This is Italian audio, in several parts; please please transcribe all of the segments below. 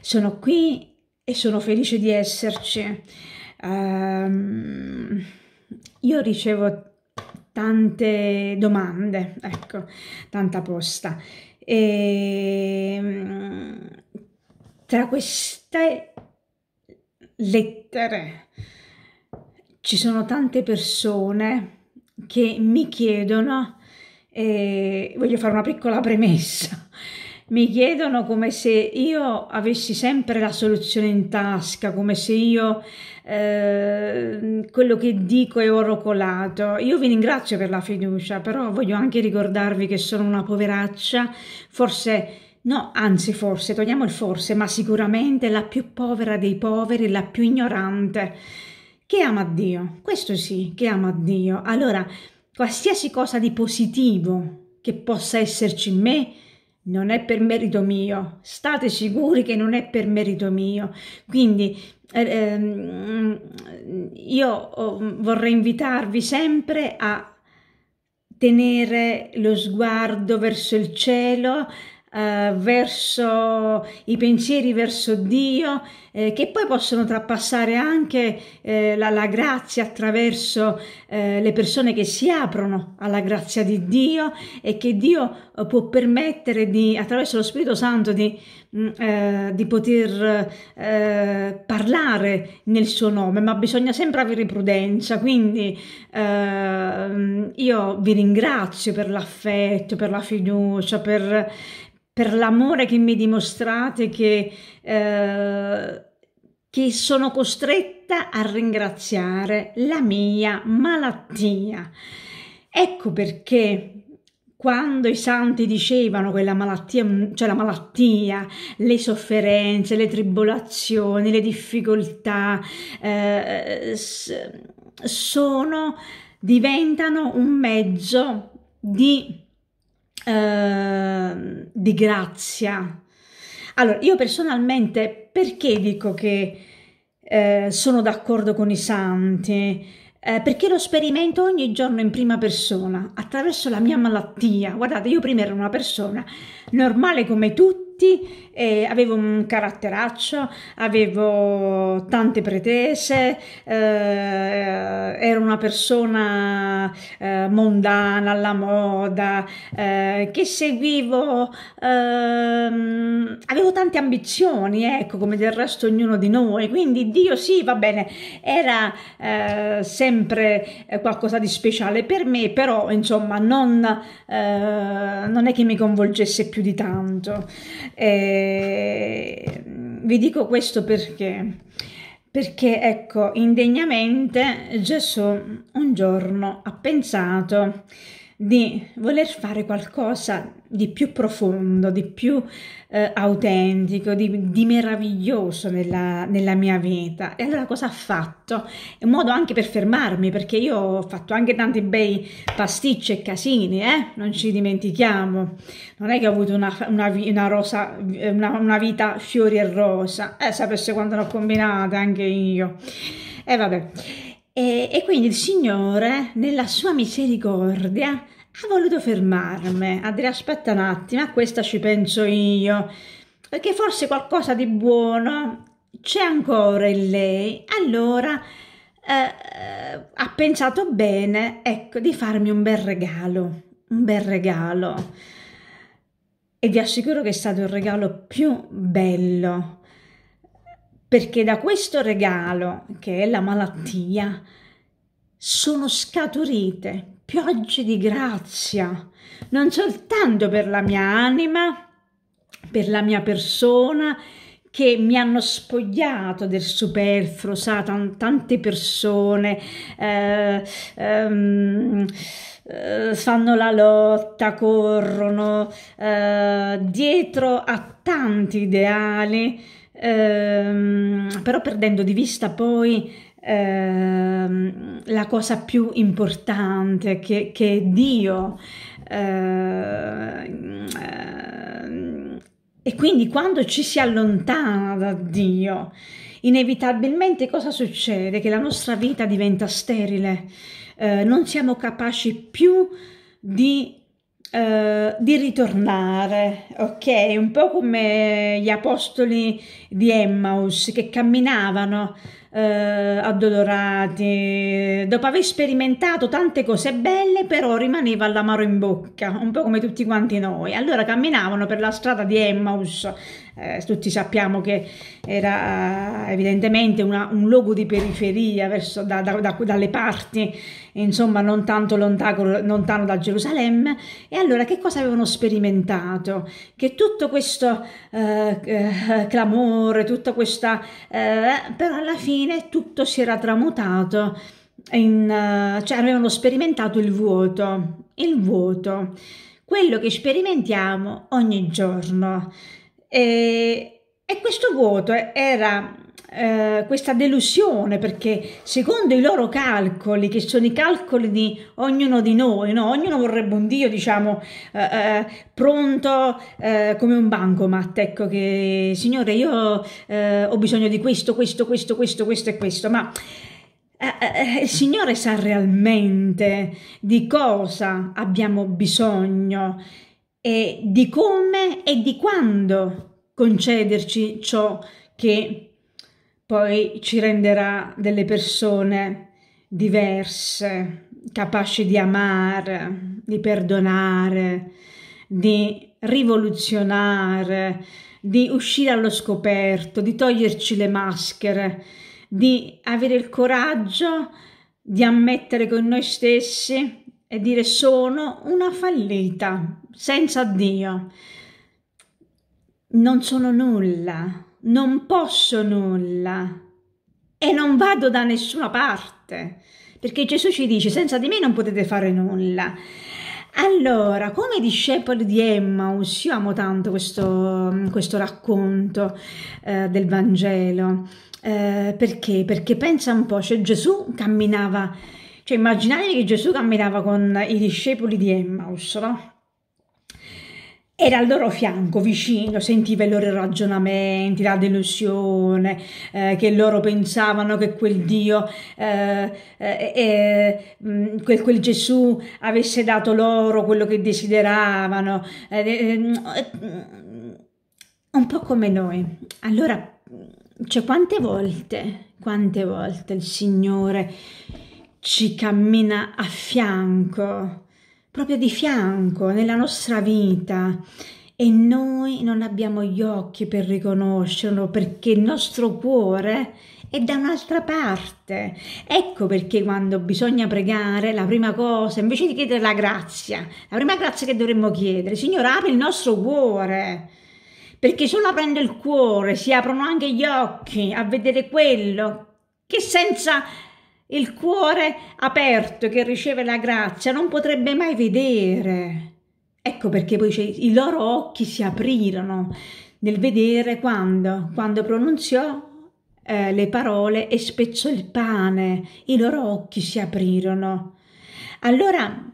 sono qui e sono felice di esserci. Um, io ricevo tante domande, ecco, tanta posta. E ehm, tra queste lettere ci sono tante persone che mi chiedono, eh, voglio fare una piccola premessa, mi chiedono come se io avessi sempre la soluzione in tasca, come se io eh, quello che dico è oro colato. Io vi ringrazio per la fiducia, però voglio anche ricordarvi che sono una poveraccia, forse No, anzi forse, togliamo il forse, ma sicuramente la più povera dei poveri, la più ignorante, che ama Dio, questo sì, che ama Dio. Allora, qualsiasi cosa di positivo che possa esserci in me, non è per merito mio, state sicuri che non è per merito mio. Quindi eh, ehm, io oh, vorrei invitarvi sempre a tenere lo sguardo verso il cielo, eh, verso i pensieri verso Dio eh, che poi possono trapassare anche eh, la, la, grazia attraverso eh, le persone che si aprono alla grazia di Dio e che Dio eh, può permettere di, attraverso lo Spirito Santo di, mh, mm, eh, di poter parlare nel suo nome ma bisogna sempre avere prudenza quindi io vi ringrazio per l'affetto per la fiducia per per l'amore che mi dimostrate, che, eh, che sono costretta a ringraziare la mia malattia. Ecco perché quando i santi dicevano che la malattia, cioè la malattia, le sofferenze, le tribolazioni, le difficoltà eh, sono, diventano un mezzo di Ehm, di grazia. Allora, io personalmente perché dico che eh, sono d'accordo con i santi? Eh, perché lo sperimento ogni giorno in prima persona, attraverso la mia malattia. Guardate, io prima ero una persona normale come tutti tutti e avevo un caratteraccio, avevo tante pretese, eh, ero una persona eh, mondana alla moda, eh, che seguivo, ehm, avevo tante ambizioni, ecco, come del resto ognuno di noi, quindi Dio sì, va bene, era eh, sempre eh, qualcosa di speciale per me, però insomma non, eh, non è che mi coinvolgesse più di tanto. Eh, vi dico questo perché, perché ecco, indegnamente Gesù un giorno ha pensato di voler fare qualcosa di più profondo, di più eh, autentico, di, di meraviglioso nella, nella, mia vita. E allora cosa ha fatto? È un modo anche per fermarmi, perché io ho fatto anche tanti bei pasticci e casini, eh? non ci dimentichiamo. Non è che ho avuto una, una, una, rosa, eh, una vita fiori e rosa, eh, sapesse quando l'ho combinata, anche io. E eh, vabbè. E, e quindi il Signore, nella sua misericordia, ha voluto fermarmi, ha detto aspetta un attimo, a questa ci penso io, perché forse qualcosa di buono c'è ancora in lei, allora eh, eh, ha pensato bene, ecco, di farmi un bel regalo, un bel regalo. E vi assicuro che è stato il regalo più bello, perché da questo regalo, che è la malattia, sono scaturite piogge di grazia, non soltanto per la mia anima, per la mia persona, che mi hanno spogliato del superfluo, sa, t- tante persone eh, ehm, eh, fanno la lotta, corrono eh, dietro a tanti ideali ehm, però perdendo di vista poi ehm, la cosa più importante che, che è Dio. Ehm, e quindi quando ci si allontana da Dio, inevitabilmente cosa succede? Che la nostra vita diventa sterile, eh, non siamo capaci più di eh, di ritornare, ok? Un po' come gli apostoli di Emmaus che camminavano eh, addolorati. Dopo aver sperimentato tante cose belle, però rimaneva l'amaro in bocca, un po' come tutti quanti noi. Allora camminavano per la strada di Emmaus. Eh, tutti sappiamo che era eh, evidentemente una, un luogo di periferia verso, da, da, da, dalle parti, insomma, non tanto lontano, lontano da Gerusalemme. E allora che cosa avevano sperimentato? Che tutto questo eh, eh clamore, tutta questa. Eh, però alla fine fine tutto si era tramutato in, eh, cioè avevano sperimentato il vuoto, il vuoto, quello che sperimentiamo ogni giorno. E, e questo vuoto era eh, questa delusione perché secondo i loro calcoli, che sono i calcoli di ognuno di noi, no? ognuno vorrebbe un Dio, diciamo, eh, eh, pronto eh, come un bancomat, ecco che Signore io eh, ho bisogno di questo, questo, questo, questo, questo e questo, ma il Signore sa realmente di cosa abbiamo bisogno e di come e di quando concederci ciò che poi ci renderà delle persone diverse, capaci di amare, di perdonare, di rivoluzionare, di uscire allo scoperto, di toglierci le maschere, di avere il coraggio di ammettere con noi stessi e dire sono una fallita, senza Dio. Non sono nulla, non posso nulla e non vado da nessuna parte, perché Gesù ci dice senza di me non potete fare nulla. Allora, come discepoli di Emmaus, io amo tanto questo, questo racconto eh, del Vangelo, eh, perché? Perché pensa un po', cioè Gesù camminava, cioè immaginate che Gesù camminava con i discepoli di Emmaus, no? era al loro fianco, vicino, sentiva i loro ragionamenti, la delusione, eh, che loro pensavano che quel Dio, eh, eh, eh mm, quel, quel, Gesù avesse dato loro quello che desideravano, eh, eh, mm, mm, un po' come noi. Allora, cioè quante volte, quante volte il Signore ci cammina a fianco, proprio di fianco nella nostra vita e noi non abbiamo gli occhi per riconoscerlo perché il nostro cuore è da un'altra parte. Ecco perché quando bisogna pregare, la prima cosa, invece di chiedere la grazia, la prima grazia che dovremmo chiedere, Signore, apri il nostro cuore. Perché solo aprendo il cuore si aprono anche gli occhi a vedere quello che senza il cuore aperto che riceve la grazia non potrebbe mai vedere. Ecco perché poi cioè, i loro occhi si aprirono nel vedere quando, quando pronunziò eh, le parole e spezzò il pane, i loro occhi si aprirono. Allora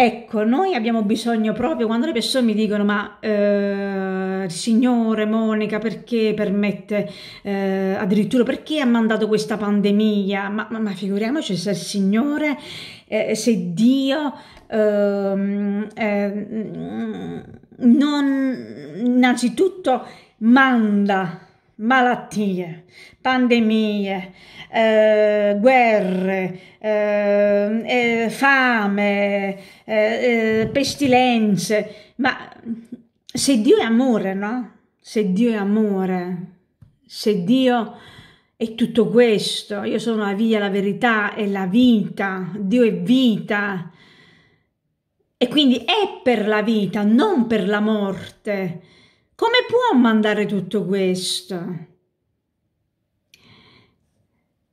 Ecco, noi abbiamo bisogno proprio quando le persone mi dicono ma eh, signore Monica perché permette, eh, addirittura perché ha mandato questa pandemia, ma, ma, ma figuriamoci se il Signore, eh, se Dio ehm, eh, non innanzitutto manda malattie, pandemie, eh, guerre, eh, eh, fame, eh, eh, pestilenze, ma se Dio è amore, no? Se Dio è amore, se Dio è tutto questo, io sono la via, la verità e la vita, Dio è vita. E quindi è per la vita, non per la morte. Come può mandare tutto questo?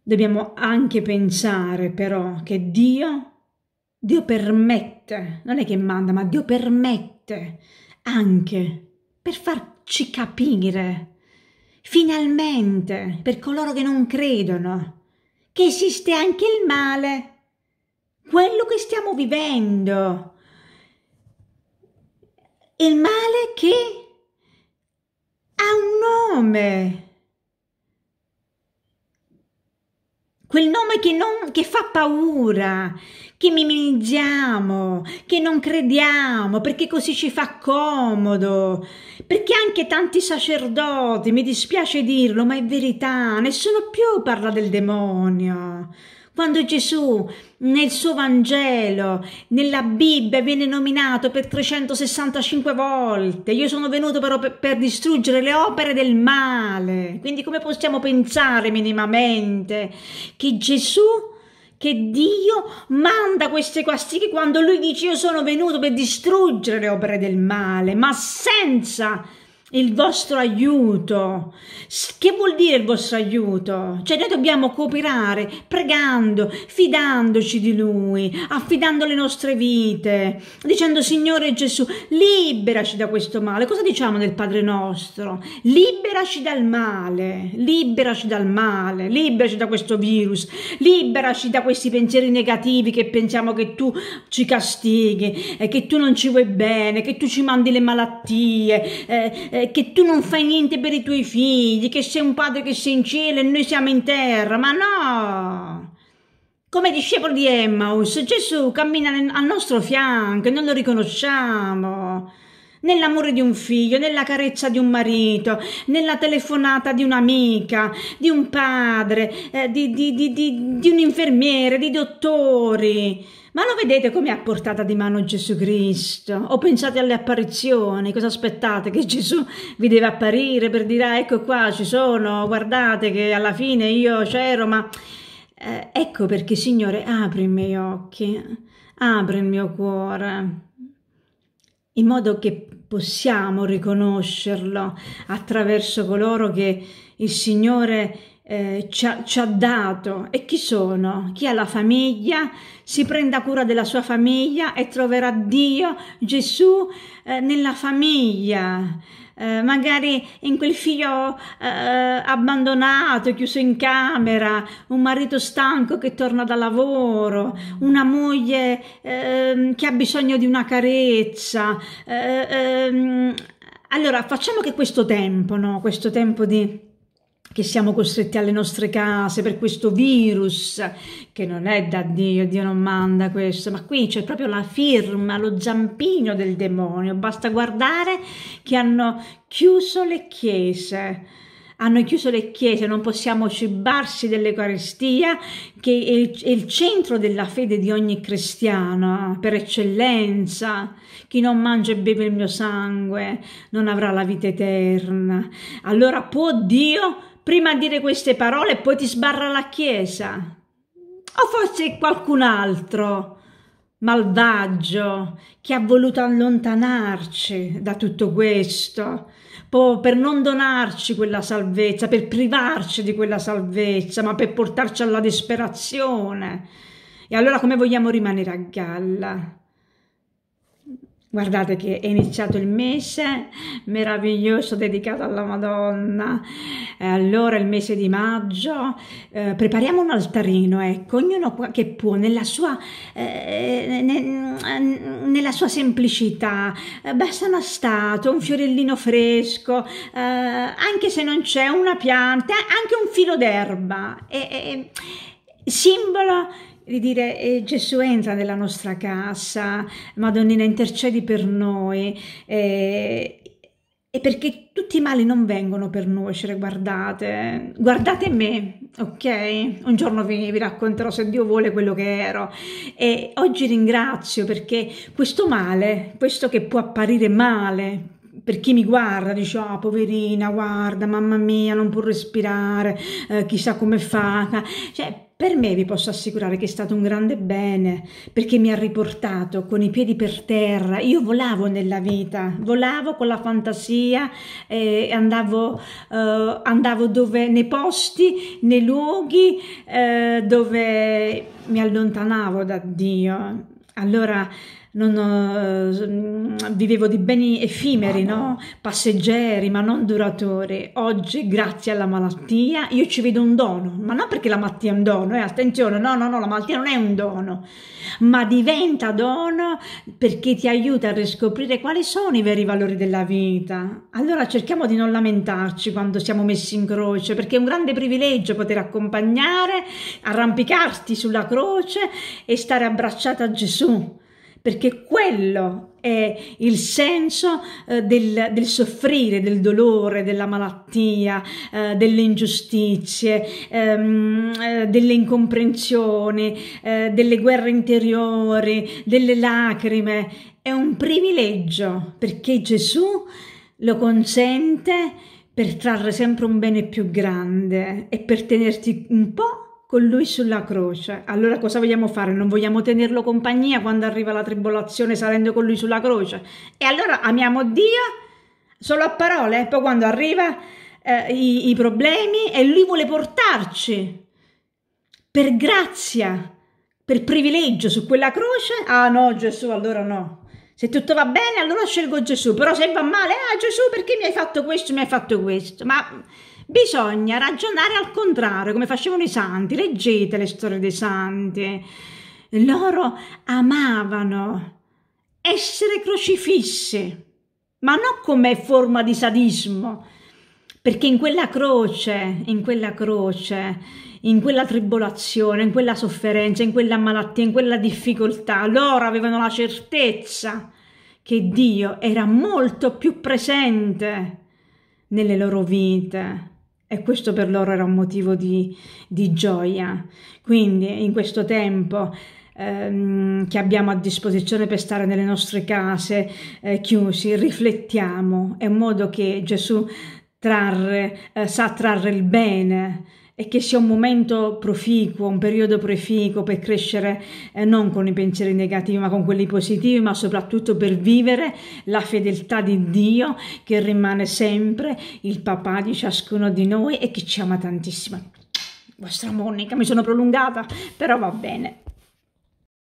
Dobbiamo anche pensare però che Dio, Dio permette, non è che manda, ma Dio permette anche per farci capire, finalmente, per coloro che non credono, che esiste anche il male, quello che stiamo vivendo, il male che nome. Quel nome che, non, che fa paura, che minimizziamo, che non crediamo, perché così ci fa comodo. Perché anche tanti sacerdoti, mi dispiace dirlo, ma è verità, nessuno più parla del demonio. Quando Gesù nel suo Vangelo, nella Bibbia viene nominato per 365 volte, io sono venuto però per, per distruggere le opere del male. Quindi come possiamo pensare minimamente che Gesù che Dio manda queste quastiche quando lui dice io sono venuto per distruggere le opere del male, ma senza il vostro aiuto. Che vuol dire il vostro aiuto? Cioè noi dobbiamo cooperare pregando, fidandoci di Lui, affidando le nostre vite, dicendo Signore Gesù, liberaci da questo male. Cosa diciamo nel Padre nostro? Liberaci dal male, liberaci dal male, liberaci da questo virus, liberaci da questi pensieri negativi che pensiamo che tu ci castighi, eh, che tu non ci vuoi bene, che tu ci mandi le malattie. Eh, eh, che tu non fai niente per i tuoi figli, che sei un padre che sei in cielo e noi siamo in terra, ma no! Come discepolo di Emmaus, Gesù cammina al nostro fianco e non lo riconosciamo nell'amore di un figlio, nella carezza di un marito, nella telefonata di un'amica, di un padre, eh, di, di, di, di, un infermiere, di dottori. Ma lo vedete come è a portata di mano Gesù Cristo? O pensate alle apparizioni, cosa aspettate? Che Gesù vi deve apparire per dire ah, ecco qua ci sono, guardate che alla fine io c'ero, ma... Eh, ecco perché Signore apri i miei occhi, apri il mio cuore, in modo che possiamo riconoscerlo attraverso coloro che il Signore eh, ci, ha, ci, ha, dato e chi sono? Chi ha la famiglia si prenda cura della sua famiglia e troverà Dio, Gesù eh, nella famiglia. Eh, magari in quel figlio eh, abbandonato, chiuso in camera, un marito stanco che torna da lavoro, una moglie eh, che ha bisogno di una carezza. Eh, ehm. allora facciamo che questo tempo, no? questo tempo di che siamo costretti alle nostre case per questo virus, che non è da Dio, Dio non manda questo, ma qui c'è proprio la firma, lo zampino del demonio, basta guardare che hanno chiuso le chiese. Hanno chiuso le chiese, non possiamo cibarsi dell'Eucaristia, che è il, è il centro della fede di ogni cristiano, per eccellenza. Chi non mangia e beve il mio sangue non avrà la vita eterna. Allora può Dio prima a dire queste parole e poi ti sbarra la Chiesa? O forse qualcun altro malvagio che ha voluto allontanarci da tutto questo, per non donarci quella salvezza, per privarci di quella salvezza, ma per portarci alla disperazione. E allora come vogliamo rimanere a galla? Guardate che è iniziato il mese meraviglioso dedicato alla Madonna. Eh, allora il mese di maggio eh, prepariamo un altarino, ecco, ognuno che può nella sua, eh, mm, nella sua semplicità. Eh, Basta una statua, un fiorellino fresco, eh, anche se non c'è una pianta, anche un filo d'erba. È, è, simbolo di dire eh, Gesù entra nella nostra casa, Madonnina intercedi per noi, eh, e perché tutti i mali non vengono per nuocere, cioè, guardate, guardate me, ok? Un giorno vi, vi, racconterò se Dio vuole quello che ero e oggi ringrazio perché questo male, questo che può apparire male per chi mi guarda, dice, oh, poverina, guarda, mamma mia, non può respirare, eh, chissà come fa. Cioè, per me vi posso assicurare che è stato un grande bene perché mi ha riportato con i piedi per terra. Io volavo nella vita, volavo con la fantasia e andavo, eh, andavo dove, nei posti, nei luoghi eh, dove mi allontanavo da Dio. Allora non, eh, mm, vivevo di beni effimeri, no? passeggeri, ma non duratori. Oggi, grazie alla malattia, io ci vedo un dono, ma non perché la malattia è un dono, eh? attenzione, no, no, no, la malattia non è un dono, ma diventa dono perché ti aiuta a riscoprire quali sono i veri valori della vita. Allora cerchiamo di non lamentarci quando siamo messi in croce, perché è un grande privilegio poter accompagnare, arrampicarti sulla croce e stare abbracciata a Gesù perché quello è il senso eh, del, del, soffrire, del dolore, della malattia, eh, delle ingiustizie, ehm, eh, delle incomprensioni, eh, delle guerre interiori, delle lacrime. È un privilegio perché Gesù lo consente per trarre sempre un bene più grande e per tenerti un po' con lui sulla croce. Allora cosa vogliamo fare? Non vogliamo tenerlo compagnia quando arriva la tribolazione salendo con lui sulla croce? E allora amiamo Dio solo a parole e eh? poi quando arriva eh, i, i problemi e lui vuole portarci per grazia, per privilegio su quella croce? Ah no Gesù, allora no, se tutto va bene, allora scelgo Gesù, però se va male, ah Gesù, perché mi hai fatto questo, mi hai fatto questo? Ma Bisogna ragionare al contrario, come facevano i santi. Leggete le storie dei santi. Loro amavano essere crocifissi, ma non come forma di sadismo, perché in quella croce, in quella croce, in quella tribolazione, in quella sofferenza, in quella malattia, in quella difficoltà, loro avevano la certezza che Dio era molto più presente nelle loro vite e questo per loro era un motivo di, di gioia. Quindi in questo tempo ehm, che abbiamo a disposizione per stare nelle nostre case eh, chiusi, riflettiamo, è un modo che Gesù trarre, eh, sa trarre il bene e che sia un momento proficuo, un periodo proficuo per crescere eh, non con i pensieri negativi ma con quelli positivi, ma soprattutto per vivere la fedeltà di Dio che rimane sempre il papà di ciascuno di noi e che ci ama tantissimo. Vostra Monica, mi sono prolungata, però va bene.